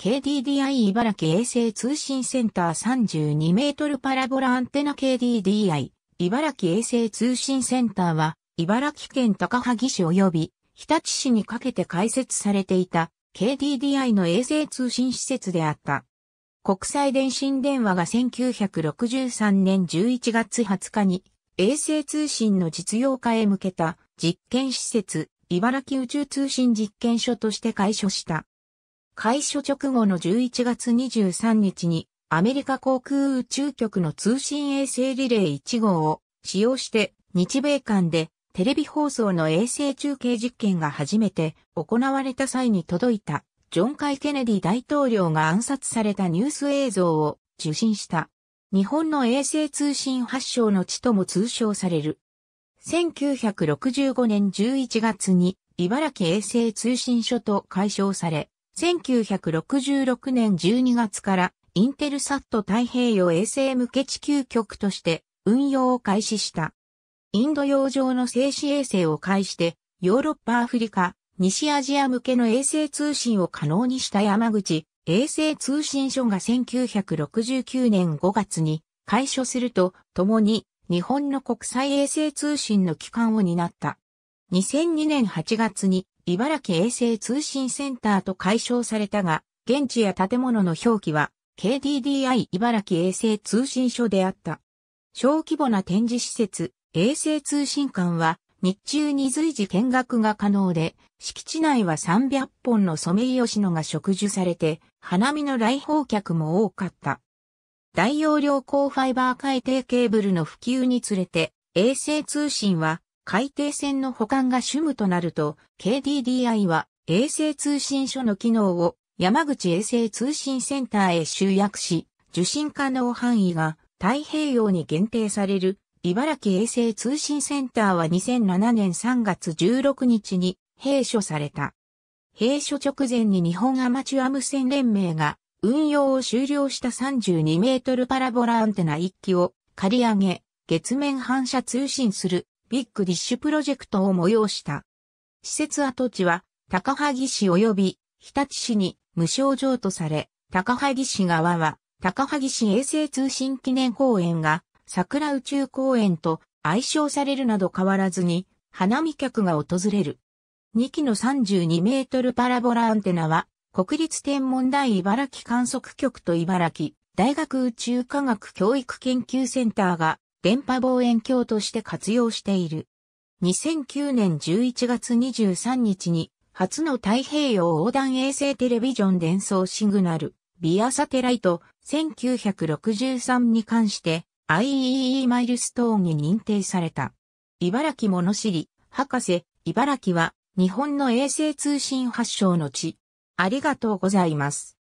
KDDI 茨城衛星通信センター32メートルパラボラアンテナ KDDI 茨城衛星通信センターは茨城県高萩市及び日立市にかけて開設されていた KDDI の衛星通信施設であった。国際電信電話が1963年11月20日に衛星通信の実用化へ向けた実験施設茨城宇宙通信実験所として開所した。開所直後の11月23日にアメリカ航空宇宙局の通信衛星リレー1号を使用して日米間でテレビ放送の衛星中継実験が初めて行われた際に届いたジョン・カイ・ケネディ大統領が暗殺されたニュース映像を受信した。日本の衛星通信発祥の地とも通称される。1965年11月に茨城衛星通信所と解消され、1966年12月からインテルサット太平洋衛星向け地球局として運用を開始した。インド洋上の静止衛星を介してヨーロッパアフリカ、西アジア向けの衛星通信を可能にした山口衛星通信所が1969年5月に開所するとともに日本の国際衛星通信の機関を担った。2002年8月に茨城衛星通信センターと解消されたが、現地や建物の表記は KDDI 茨城衛星通信所であった。小規模な展示施設、衛星通信館は日中に随時見学が可能で、敷地内は300本のソメイヨシノが植樹されて、花見の来訪客も多かった。大容量高ファイバー海底ケーブルの普及につれて、衛星通信は海底線の保管が主務となると、KDDI は衛星通信所の機能を山口衛星通信センターへ集約し、受信可能範囲が太平洋に限定される茨城衛星通信センターは2007年3月16日に閉所された。閉所直前に日本アマチュア無線連盟が運用を終了した32メートルパラボラアンテナ1機を借り上げ、月面反射通信するビッグディッシュプロジェクトを催した。施設跡地は、高萩市及び日立市に無償譲渡され、高萩市側は、高萩市衛星通信記念公園が、桜宇宙公園と愛称されるなど変わらずに、花見客が訪れる。2機の32メートルパラボラアンテナは、国立天文台茨城観測局と茨城大学宇宙科学教育研究センターが電波望遠鏡として活用している。2009年11月23日に初の太平洋横断衛星テレビジョン伝送シグナル、ビアサテライト1963に関して IEEE マイルストーンに認定された。茨城物知り、博士、茨城は日本の衛星通信発祥の地。ありがとうございます。